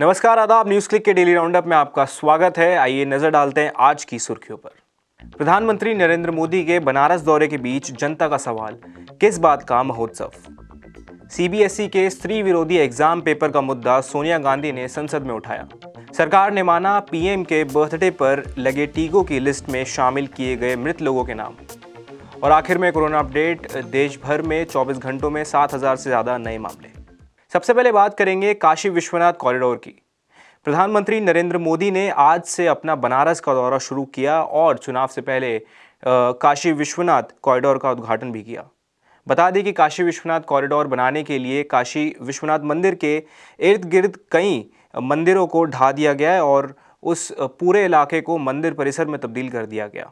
नमस्कार आदाब news click के डेली राउंडअप में आपका स्वागत है आइए नजर डालते हैं आज की सुर्खियों पर प्रधानमंत्री नरेंद्र मोदी के बनारस दौरे के बीच जनता का सवाल किस बात का महोत्सव सीबीएसई के स्त्री विरोधी एग्जाम पेपर का मुद्दा सोनिया गांधी ने संसद में उठाया सरकार ने माना पीएम के बर्थडे पर लगे टीकों की लिस्ट में शामिल किए गए मृत लोगों के नाम और आखिर में कोरोना अपडेट देश भर में 24 घंटों में 7000 से ज़्यादा नए मामले सबसे पहले बात करेंगे काशी विश्वनाथ कॉरिडोर की प्रधानमंत्री नरेंद्र मोदी ने आज से अपना बनारस का दौरा शुरू किया और चुनाव से पहले काशी विश्वनाथ कॉरिडोर का उद्घाटन भी किया बता दें कि काशी विश्वनाथ कॉरिडोर बनाने के लिए काशी विश्वनाथ मंदिर के इर्द गिर्द कई मंदिरों को ढा दिया गया है और उस पूरे इलाके को मंदिर परिसर में तब्दील कर दिया गया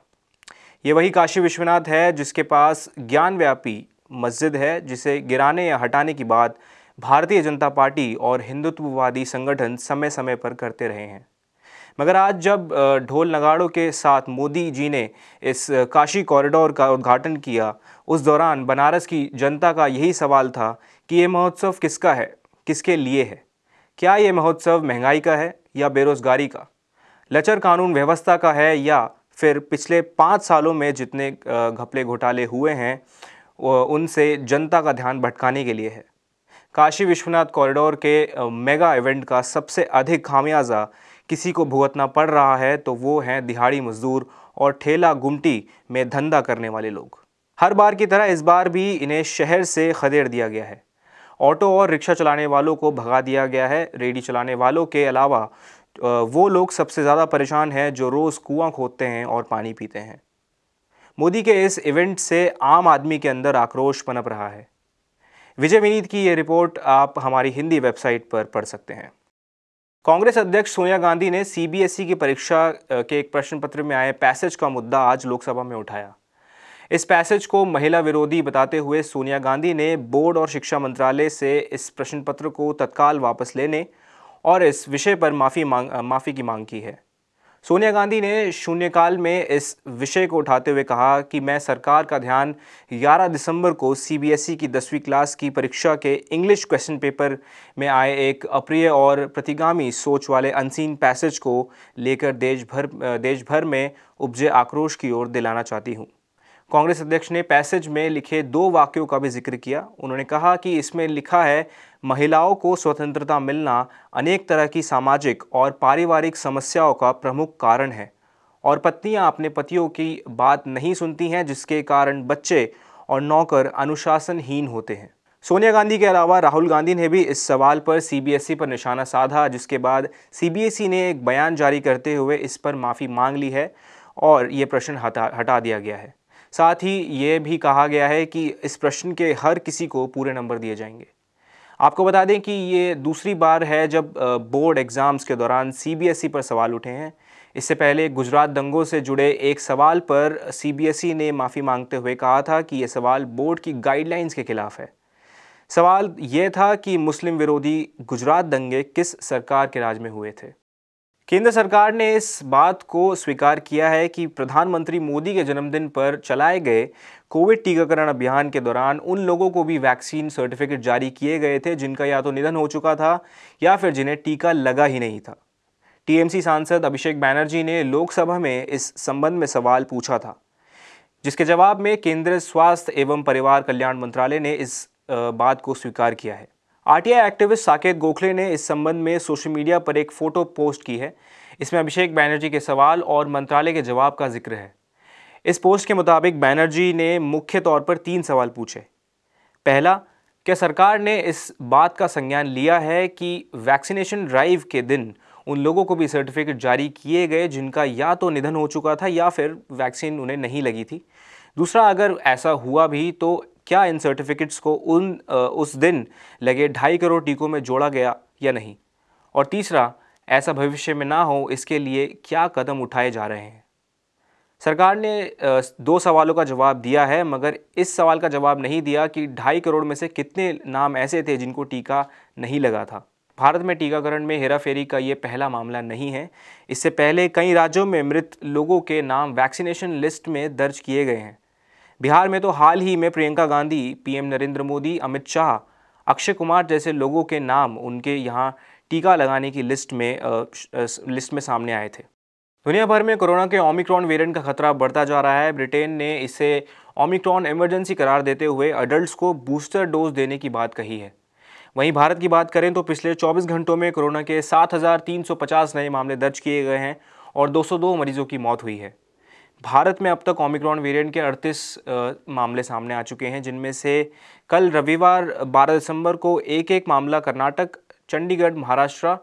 ये वही काशी विश्वनाथ है जिसके पास ज्ञानव्यापी मस्जिद है जिसे गिराने या हटाने की बात भारतीय जनता पार्टी और हिंदुत्ववादी संगठन समय समय पर करते रहे हैं मगर आज जब ढोल नगाड़ों के साथ मोदी जी ने इस काशी कॉरिडोर का उद्घाटन किया उस दौरान बनारस की जनता का यही सवाल था कि ये महोत्सव किसका है किसके लिए है क्या ये महोत्सव महंगाई का है या बेरोज़गारी का लचर कानून व्यवस्था का है या फिर पिछले पाँच सालों में जितने घपले घोटाले हुए हैं उनसे जनता का ध्यान भटकाने के लिए है काशी विश्वनाथ कॉरिडोर के मेगा इवेंट का सबसे अधिक खामियाजा किसी को भुगतना पड़ रहा है तो वो हैं दिहाड़ी मजदूर और ठेला गुमटी में धंधा करने वाले लोग हर बार की तरह इस बार भी इन्हें शहर से खदेड़ दिया गया है ऑटो और रिक्शा चलाने वालों को भगा दिया गया है रेडी चलाने वालों के अलावा वो लोग सबसे ज़्यादा परेशान हैं जो रोज़ कुआं खोदते हैं और पानी पीते हैं मोदी के इस इवेंट से आम आदमी के अंदर आक्रोश पनप रहा है विजय विनीत की ये रिपोर्ट आप हमारी हिंदी वेबसाइट पर पढ़ सकते हैं कांग्रेस अध्यक्ष सोनिया गांधी ने सीबीएसई की परीक्षा के एक प्रश्न पत्र में आए पैसेज का मुद्दा आज लोकसभा में उठाया इस पैसेज को महिला विरोधी बताते हुए सोनिया गांधी ने बोर्ड और शिक्षा मंत्रालय से इस प्रश्न पत्र को तत्काल वापस लेने और इस विषय पर माफ़ी मांग माफ़ी की मांग की है सोनिया गांधी ने शून्यकाल में इस विषय को उठाते हुए कहा कि मैं सरकार का ध्यान 11 दिसंबर को सीबीएसई e की दसवीं क्लास की परीक्षा के इंग्लिश क्वेश्चन पेपर में आए एक अप्रिय और प्रतिगामी सोच वाले अनसीन पैसेज को लेकर देश भर देश भर में उपजे आक्रोश की ओर दिलाना चाहती हूँ कांग्रेस अध्यक्ष ने पैसेज में लिखे दो वाक्यों का भी जिक्र किया उन्होंने कहा कि इसमें लिखा है महिलाओं को स्वतंत्रता मिलना अनेक तरह की सामाजिक और पारिवारिक समस्याओं का प्रमुख कारण है और पत्नियां अपने पतियों की बात नहीं सुनती हैं जिसके कारण बच्चे और नौकर अनुशासनहीन होते हैं सोनिया गांधी के अलावा राहुल गांधी ने भी इस सवाल पर सीबीएसई पर निशाना साधा जिसके बाद सीबीएसई ने एक बयान जारी करते हुए इस पर माफ़ी मांग ली है और ये प्रश्न हटा हटा दिया गया है साथ ही ये भी कहा गया है कि इस प्रश्न के हर किसी को पूरे नंबर दिए जाएंगे आपको बता दें कि ये दूसरी बार है जब बोर्ड एग्ज़ाम्स के दौरान सीबीएसई पर सवाल उठे हैं इससे पहले गुजरात दंगों से जुड़े एक सवाल पर सीबीएसई ने माफ़ी मांगते हुए कहा था कि ये सवाल बोर्ड की गाइडलाइंस के खिलाफ है सवाल ये था कि मुस्लिम विरोधी गुजरात दंगे किस सरकार के राज में हुए थे केंद्र सरकार ने इस बात को स्वीकार किया है कि प्रधानमंत्री मोदी के जन्मदिन पर चलाए गए कोविड टीकाकरण अभियान के दौरान उन लोगों को भी वैक्सीन सर्टिफिकेट जारी किए गए थे जिनका या तो निधन हो चुका था या फिर जिन्हें टीका लगा ही नहीं था टीएमसी सांसद अभिषेक बैनर्जी ने लोकसभा में इस संबंध में सवाल पूछा था जिसके जवाब में केंद्रीय स्वास्थ्य एवं परिवार कल्याण मंत्रालय ने इस बात को स्वीकार किया है आरटीआई एक्टिविस्ट साकेत गोखले ने इस संबंध में सोशल मीडिया पर एक फ़ोटो पोस्ट की है इसमें अभिषेक बैनर्जी के सवाल और मंत्रालय के जवाब का जिक्र है इस पोस्ट के मुताबिक बैनर्जी ने मुख्य तौर पर तीन सवाल पूछे पहला क्या सरकार ने इस बात का संज्ञान लिया है कि वैक्सीनेशन ड्राइव के दिन उन लोगों को भी सर्टिफिकेट जारी किए गए जिनका या तो निधन हो चुका था या फिर वैक्सीन उन्हें नहीं लगी थी दूसरा अगर ऐसा हुआ भी तो क्या इन सर्टिफिकेट्स को उन उस दिन लगे ढाई करोड़ टीकों में जोड़ा गया या नहीं और तीसरा ऐसा भविष्य में ना हो इसके लिए क्या कदम उठाए जा रहे हैं सरकार ने दो सवालों का जवाब दिया है मगर इस सवाल का जवाब नहीं दिया कि ढाई करोड़ में से कितने नाम ऐसे थे जिनको टीका नहीं लगा था भारत में टीकाकरण में हेराफेरी का ये पहला मामला नहीं है इससे पहले कई राज्यों में मृत लोगों के नाम वैक्सीनेशन लिस्ट में दर्ज किए गए हैं बिहार में तो हाल ही में प्रियंका गांधी पीएम नरेंद्र मोदी अमित शाह अक्षय कुमार जैसे लोगों के नाम उनके यहाँ टीका लगाने की लिस्ट में लिस्ट में सामने आए थे दुनिया भर में कोरोना के ओमिक्रॉन वेरिएंट का खतरा बढ़ता जा रहा है ब्रिटेन ने इसे ओमिक्रॉन इमरजेंसी करार देते हुए अडल्ट को बूस्टर डोज देने की बात कही है वहीं भारत की बात करें तो पिछले 24 घंटों में कोरोना के 7,350 नए मामले दर्ज किए गए हैं और 202 मरीजों की मौत हुई है भारत में अब तक ओमिक्रॉन वेरिएंट के 38 मामले सामने आ चुके हैं जिनमें से कल रविवार 12 दिसंबर को एक एक मामला कर्नाटक चंडीगढ़ महाराष्ट्र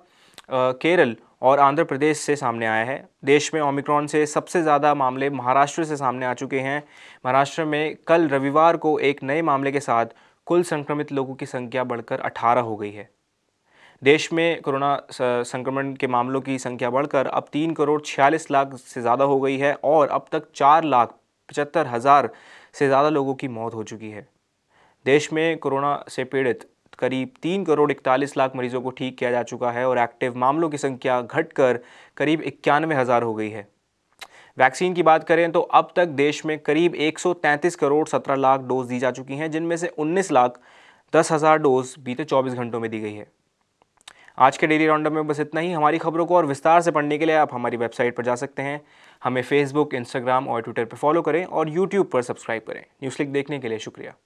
केरल और आंध्र प्रदेश से सामने आया है देश में ओमिक्रॉन से सबसे ज़्यादा मामले महाराष्ट्र से सामने आ चुके हैं महाराष्ट्र में कल रविवार को एक नए मामले के साथ कुल संक्रमित लोगों की संख्या बढ़कर 18 हो गई है देश में कोरोना संक्रमण के मामलों की संख्या बढ़कर अब तीन करोड़ छियालीस लाख से ज़्यादा हो गई है और अब तक चार लाख पचहत्तर हज़ार से ज़्यादा लोगों की मौत हो चुकी है देश में कोरोना से पीड़ित करीब तीन करोड़ इकतालीस लाख मरीजों को ठीक किया जा चुका है और एक्टिव मामलों की संख्या घटकर करीब इक्यानवे हज़ार हो गई है वैक्सीन की बात करें तो अब तक देश में करीब 133 करोड़ 17 लाख डोज दी जा चुकी हैं जिनमें से 19 लाख दस हज़ार डोज बीते 24 घंटों में दी गई है आज के डेली राउंडअप में बस इतना ही हमारी खबरों को और विस्तार से पढ़ने के लिए आप हमारी वेबसाइट पर जा सकते हैं हमें फेसबुक इंस्टाग्राम और ट्विटर पर फॉलो करें और यूट्यूब पर सब्सक्राइब करें न्यूज़ लिख देखने के लिए शुक्रिया